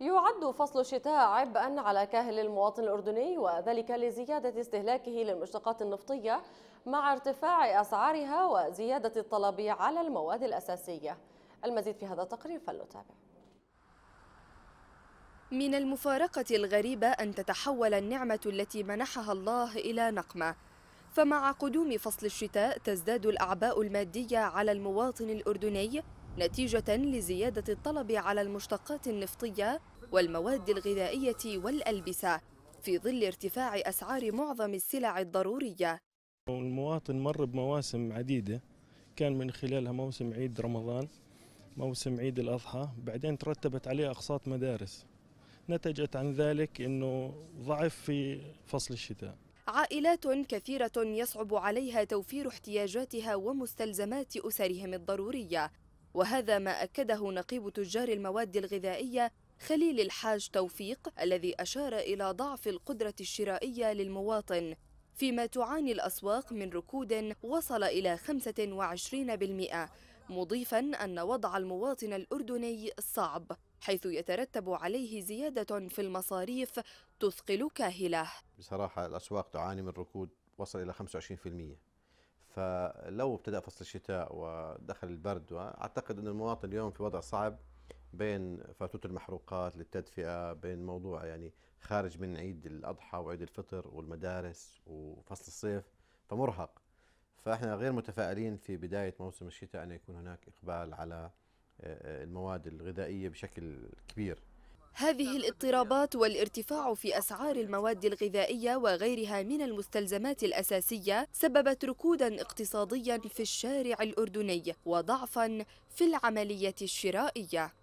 يعد فصل الشتاء عبئا على كاهل المواطن الأردني وذلك لزيادة استهلاكه للمشتقات النفطية مع ارتفاع أسعارها وزيادة الطلب على المواد الأساسية المزيد في هذا التقرير فلنتابع من المفارقة الغريبة أن تتحول النعمة التي منحها الله إلى نقمة فمع قدوم فصل الشتاء تزداد الأعباء المادية على المواطن الأردني نتيجة لزيادة الطلب على المشتقات النفطية والمواد الغذائية والألبسة في ظل ارتفاع أسعار معظم السلع الضرورية المواطن مر بمواسم عديدة كان من خلالها موسم عيد رمضان موسم عيد الأضحى بعدين ترتبت عليه أقساط مدارس نتجت عن ذلك أنه ضعف في فصل الشتاء عائلات كثيرة يصعب عليها توفير احتياجاتها ومستلزمات أسرهم الضرورية وهذا ما أكده نقيب تجار المواد الغذائية خليل الحاج توفيق الذي أشار إلى ضعف القدرة الشرائية للمواطن فيما تعاني الأسواق من ركود وصل إلى 25% مضيفا أن وضع المواطن الأردني صعب حيث يترتب عليه زيادة في المصاريف تثقل كاهله بصراحة الأسواق تعاني من ركود وصل إلى 25% فلو ابتدأ فصل الشتاء ودخل البرد وأعتقد أن المواطن اليوم في وضع صعب بين فاتورة المحروقات للتدفئة بين موضوع يعني خارج من عيد الأضحى وعيد الفطر والمدارس وفصل الصيف فمرهق فاحنا غير متفائلين في بداية موسم الشتاء أن يكون هناك إقبال على آه، المواد الغذائية بشكل كبير هذه الاضطرابات والارتفاع في أسعار المواد الغذائية وغيرها من المستلزمات الأساسية سببت ركودا اقتصاديا في الشارع الأردني وضعفا في العملية الشرائية